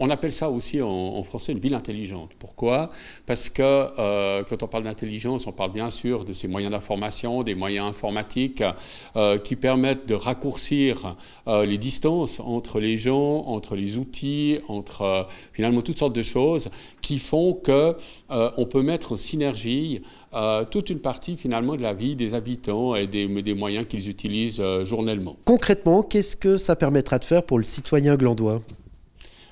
On appelle ça aussi en, français une ville intelligente. Pourquoi Parce que euh, quand on parle d'intelligence, on parle bien sûr de ces moyens d'information, des moyens informatiques euh, qui permettent de raccourcir euh, les distances entre les gens, entre les outils, entre finalement toutes sortes de choses qui font que on peut mettre en synergie toute une partie finalement de la vie des habitants et des, des moyens qu'ils utilisent journellement. Concrètement, qu'est-ce que ça permettra de faire pour le citoyen glandois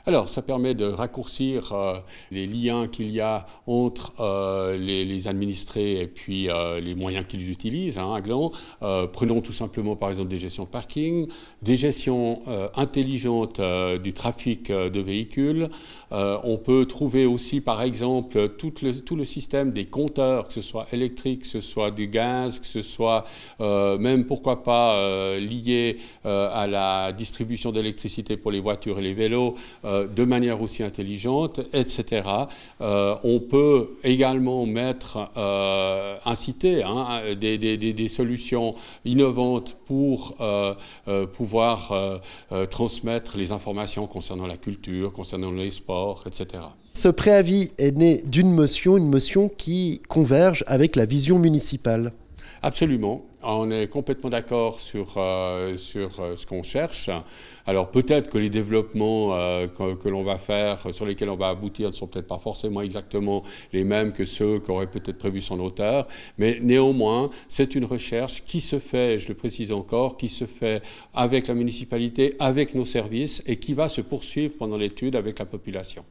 alors, ça permet de raccourcir euh, les liens qu'il y a entre euh, les, administrés et puis euh, les moyens qu'ils utilisent hein, à Gland. prenons tout simplement par exemple des gestions de parking, des gestions intelligentes du trafic de véhicules. on peut trouver aussi par exemple tout le, tout le système des compteurs, que ce soit électrique, que ce soit du gaz, que ce soit même pourquoi pas lié à la distribution d'électricité pour les voitures et les vélos. Euh, de manière aussi intelligente, etc. Euh, on peut également mettre, euh, inciter hein, des, des, solutions innovantes pour pouvoir transmettre les informations concernant la culture, concernant les sports, etc. Ce préavis est né d'une motion, une motion qui converge avec la vision municipale. Absolument on est complètement d'accord sur, euh, euh, ce qu'on cherche. Alors peut-être que les développements euh, que, que l'on va faire, sur lesquels on va aboutir, ne sont peut-être pas forcément exactement les mêmes que ceux qu'aurait peut-être prévu son auteur, mais néanmoins, c'est une recherche qui se fait, je le précise encore, qui se fait avec la municipalité, avec nos services et qui va se poursuivre pendant l'étude avec la population.